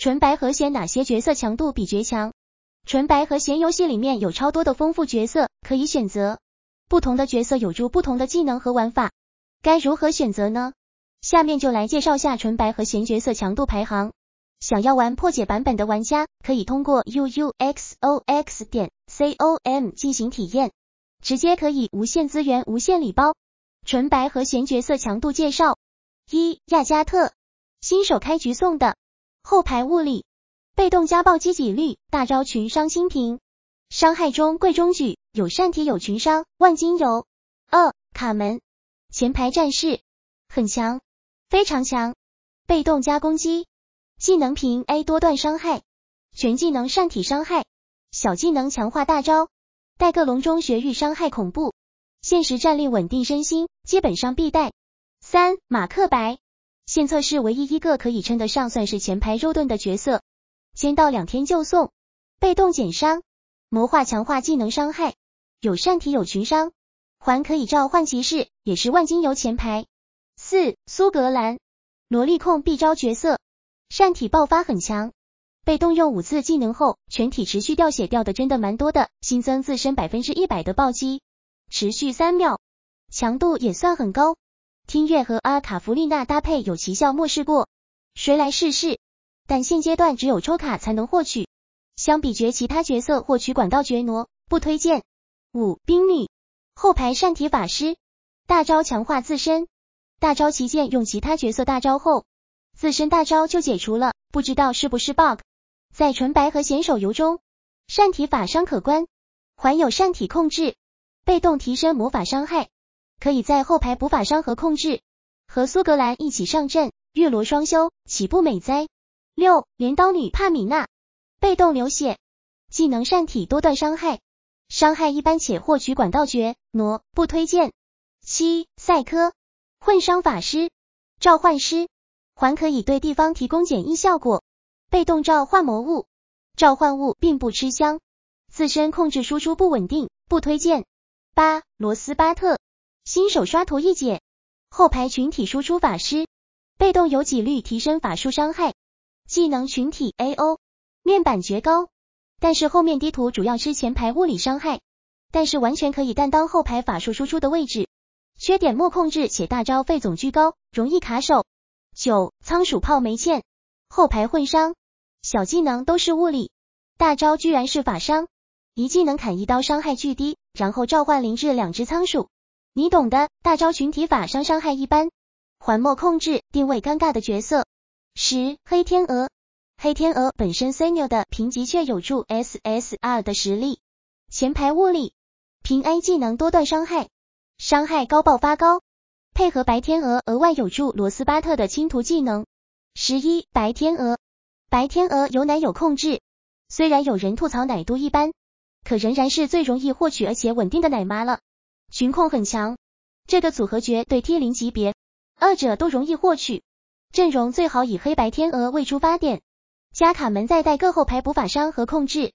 纯白和弦哪些角色强度比绝强？纯白和弦游戏里面有超多的丰富角色可以选择，不同的角色有助不同的技能和玩法，该如何选择呢？下面就来介绍下纯白和弦角色强度排行。想要玩破解版本的玩家可以通过 u u x o x 点 c o m 进行体验，直接可以无限资源、无限礼包。纯白和弦角色强度介绍：一、亚加特，新手开局送的。后排物理，被动加暴击几率，大招群伤新平，伤害中贵中举，有善体有群伤，万金油。二卡门，前排战士，很强，非常强，被动加攻击，技能平 A 多段伤害，全技能善体伤害，小技能强化大招，戴克隆中学域伤害恐怖，现实战力稳定身心，基本上必带。三马克白。现测试唯一一个可以称得上算是前排肉盾的角色，先到两天就送，被动减伤，魔化强化技能伤害，有善体有群伤，还可以召唤骑士，也是万金油前排。四苏格兰萝莉控必招角色，善体爆发很强，被动用五次技能后全体持续掉血掉的真的蛮多的，新增自身百分之一百的暴击，持续三秒，强度也算很高。听月和阿卡芙丽娜搭配有奇效，末试过，谁来试试？但现阶段只有抽卡才能获取。相比绝其他角色获取管道觉挪不推荐。五冰女后排单体法师，大招强化自身，大招旗舰用其他角色大招后，自身大招就解除了，不知道是不是 bug。在纯白和显手游中，善体法伤可观，还有善体控制，被动提升魔法伤害。可以在后排补法伤和控制，和苏格兰一起上阵，月罗双修岂不美哉？六镰刀女帕米娜，被动流血，技能善体多段伤害，伤害一般且获取管道诀挪不推荐。七赛科混伤法师，召唤师，还可以对地方提供简易效果，被动召唤魔物，召唤物并不吃香，自身控制输出不稳定，不推荐。八罗斯巴特。新手刷图一姐，后排群体输出法师，被动有几率提升法术伤害，技能群体 AOE 面板绝高，但是后面地图主要吃前排物理伤害，但是完全可以担当后排法术输出的位置。缺点莫控制且大招费总居高，容易卡手。九仓鼠炮没线，后排混伤，小技能都是物理，大招居然是法伤，一技能砍一刀伤害巨低，然后召唤灵智两只仓鼠。你懂的，大招群体法伤伤害一般，环末控制定位尴尬的角色。十黑天鹅，黑天鹅本身 senior 的评级，却有助 SSR 的实力。前排物理，平 A 技能多段伤害，伤害高爆发高，配合白天鹅额外有助罗斯巴特的清图技能。十一白天鹅，白天鹅有奶有控制，虽然有人吐槽奶度一般，可仍然是最容易获取而且稳定的奶妈了。巡控很强，这个组合绝对 T 零级别，二者都容易获取。阵容最好以黑白天鹅为出发点，加卡门再带各后排补法伤和控制。